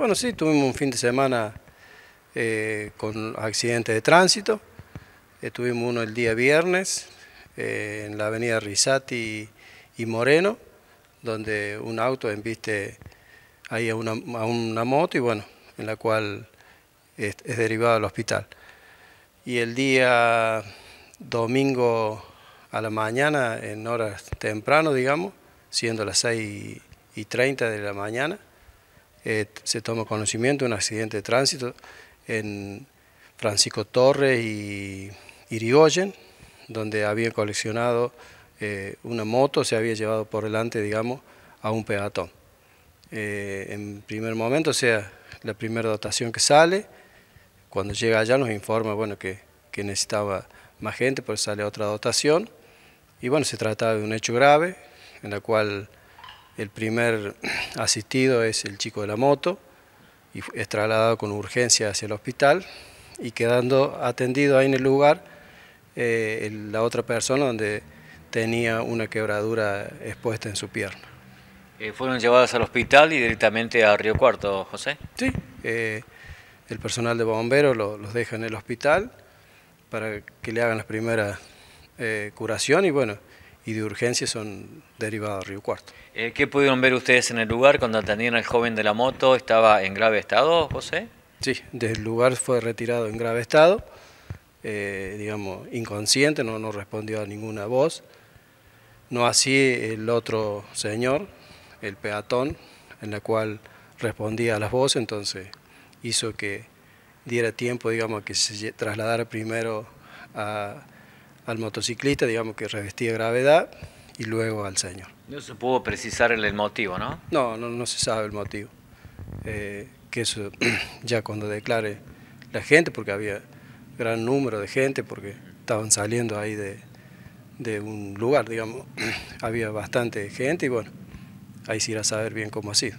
Bueno, sí, tuvimos un fin de semana eh, con accidentes de tránsito. Eh, tuvimos uno el día viernes eh, en la avenida Risati y, Moreno, donde un auto embiste ahí a una, moto y bueno, en la cual es, derivado al hospital. Y el día domingo a la mañana, en horas temprano, digamos, siendo las 6 y 30 de la mañana, eh, se toma conocimiento de un accidente de tránsito en Francisco Torres y Irigoyen, donde habían coleccionado eh, una moto, se había llevado por delante, digamos, a un peatón. Eh, en primer momento, o sea, la primera dotación que sale, cuando llega allá nos informa, bueno, que, que necesitaba más gente, pues sale otra dotación, y bueno, se trataba de un hecho grave, en la cual el primer asistido es el chico de la moto y es trasladado con urgencia hacia el hospital y quedando atendido ahí en el lugar eh, la otra persona donde tenía una quebradura expuesta en su pierna. Eh, ¿Fueron llevadas al hospital y directamente a Río Cuarto, José? Sí, eh, el personal de bomberos los deja en el hospital para que le hagan la primera curación y bueno, y de urgencia son derivados a Río Cuarto. Eh, ¿Qué pudieron ver ustedes en el lugar cuando atendían al joven de la moto? ¿Estaba en grave estado, José? Sí, del lugar fue retirado en grave estado, eh, digamos, inconsciente, no, no respondió a ninguna voz. No así el otro señor, el peatón, en la cual respondía a las voces, entonces hizo que diera tiempo, digamos, que se trasladara primero a al motociclista, digamos que revestía gravedad, y luego al señor. No se pudo precisar el motivo, ¿no? No, no, se sabe el motivo. Eh, que eso ya cuando declare la gente, porque había gran número de gente, porque estaban saliendo ahí de, de un lugar, digamos, había bastante gente y bueno, ahí se irá a saber bien cómo ha sido.